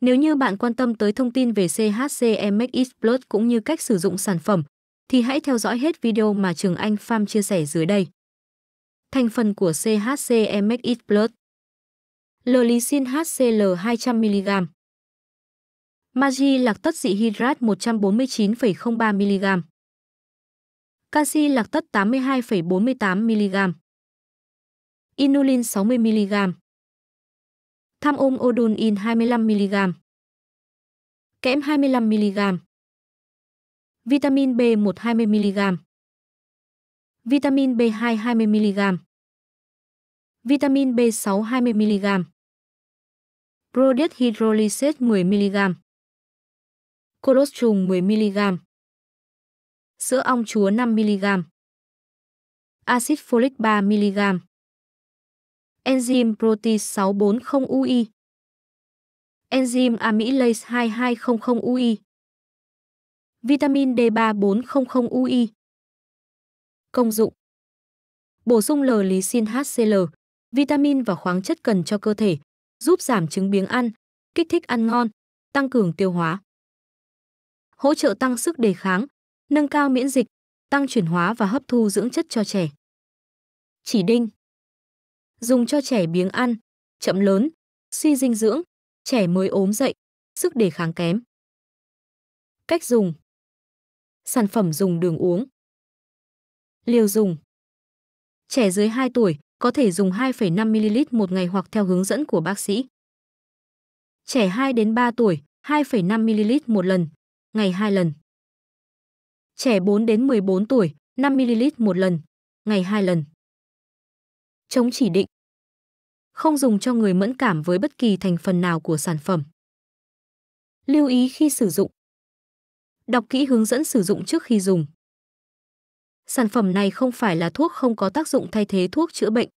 Nếu như bạn quan tâm tới thông tin về CHC CHCMX Plus cũng như cách sử dụng sản phẩm, thì hãy theo dõi hết video mà Trường Anh Farm chia sẻ dưới đây. Thành phần của CHC CHCMX Plus Leucin HCl 200mg Magi lạc tất dị hydrat 149,03mg Canxi lạc tất 82,48mg Inulin 60mg tham ôm odol in 25mg. Kẽm 25mg. Vitamin B1 20mg. Vitamin B2 20mg. Vitamin B6 20mg. Prodet hydrolysate 10mg. Colos trùng 10mg. Sữa ong chúa 5mg. Acid folic 3mg enzyme protease 640UI, enzyme amylase 2200UI, vitamin d 3 400 ui Công dụng Bổ sung L-lysine HCl, vitamin và khoáng chất cần cho cơ thể, giúp giảm chứng biếng ăn, kích thích ăn ngon, tăng cường tiêu hóa. Hỗ trợ tăng sức đề kháng, nâng cao miễn dịch, tăng chuyển hóa và hấp thu dưỡng chất cho trẻ. Chỉ đinh dùng cho trẻ biếng ăn, chậm lớn, suy dinh dưỡng, trẻ mới ốm dậy, sức đề kháng kém. Cách dùng Sản phẩm dùng đường uống Liều dùng Trẻ dưới 2 tuổi có thể dùng 2,5ml một ngày hoặc theo hướng dẫn của bác sĩ. Trẻ 2 đến 3 tuổi, 2,5ml một lần, ngày 2 lần. Trẻ 4 đến 14 tuổi, 5ml một lần, ngày 2 lần chống chỉ định. Không dùng cho người mẫn cảm với bất kỳ thành phần nào của sản phẩm. Lưu ý khi sử dụng. Đọc kỹ hướng dẫn sử dụng trước khi dùng. Sản phẩm này không phải là thuốc không có tác dụng thay thế thuốc chữa bệnh.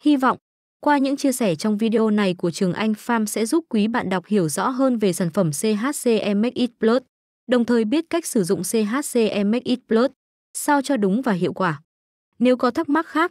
Hy vọng, qua những chia sẻ trong video này của Trường Anh Farm sẽ giúp quý bạn đọc hiểu rõ hơn về sản phẩm CHC Make It Plus, đồng thời biết cách sử dụng CHC Make It Plus, sao cho đúng và hiệu quả. Nếu có thắc mắc khác,